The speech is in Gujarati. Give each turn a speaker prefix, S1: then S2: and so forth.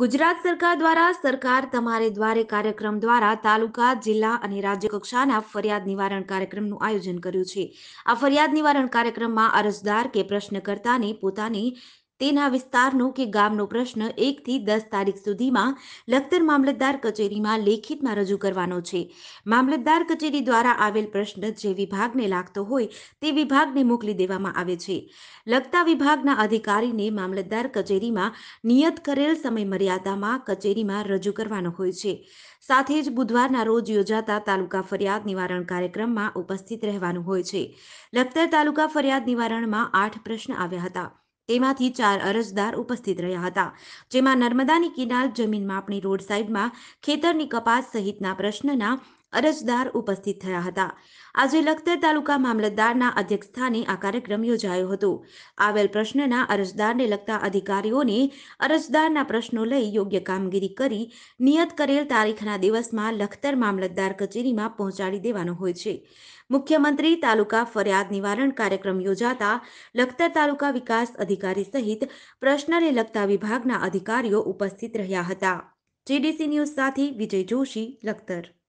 S1: ગુજરાત સરકાર દ્વારા સરકાર તમારે દ્વારે કાર્યક્રમ દ્વારા તાલુકા જિલ્લા અને રાજ્ય કક્ષાના ફરિયાદ નિવારણ કાર્યક્રમનું આયોજન કર્યું છે આ ફરિયાદ નિવારણ કાર્યક્રમમાં અરજદાર કે પ્રશ્નકર્તાને પોતાની તેના વિસ્તારનો કે ગામનો પ્રશ્ન એકથી દસ તારીખ સુધીમાં લખતર મામલતદાર કચેરીમાં લેખિતમાં રજૂ કરવાનો છે મામલતદાર કચેરી દ્વારા આવેલ પ્રશ્ન જે વિભાગને લાગતો હોય તે વિભાગને મોકલી દેવામાં આવે છે લગતા વિભાગના અધિકારીને મામલતદાર કચેરીમાં નિયત કરેલ સમય મર્યાદામાં કચેરીમાં રજૂ કરવાનો હોય છે સાથે જ બુધવારના રોજ યોજાતા તાલુકા ફરિયાદ નિવારણ કાર્યક્રમમાં ઉપસ્થિત રહેવાનું હોય છે લખતર તાલુકા ફરિયાદ નિવારણમાં આઠ પ્રશ્ન આવ્યા હતા તેમાંથી ચાર અરજદાર ઉપસ્થિત રહ્યા હતા જેમાં નર્મદાની કિનાર જમીન માપણી રોડ સાઈડમાં ખેતરની કપાસ સહિતના પ્રશ્નના અરજદાર ઉપસ્થિત થયા હતા આજે લખતર તાલુકા મામલતદારના અધ્યક્ષસ્થાને આ કાર્યક્રમ યોજાયો હતો આવેલ પ્રશ્નના અરજદારને લગતા અધિકારીઓને અરજદારના પ્રશ્નો લઈ યોગ્ય કામગીરી કરી નિયત કરેલ તારીખના દિવસમાં લખતર મામલતદાર કચેરીમાં પહોંચાડી દેવાનો હોય છે મુખ્યમંત્રી તાલુકા ફરિયાદ નિવારણ કાર્યક્રમ યોજાતા લખતર તાલુકા વિકાસ અધિકારી સહિત પ્રશ્નને લગતા વિભાગના અધિકારીઓ ઉપસ્થિત રહ્યા હતા જીડીસી ન્યૂઝ સાથે વિજય જોશી લખતર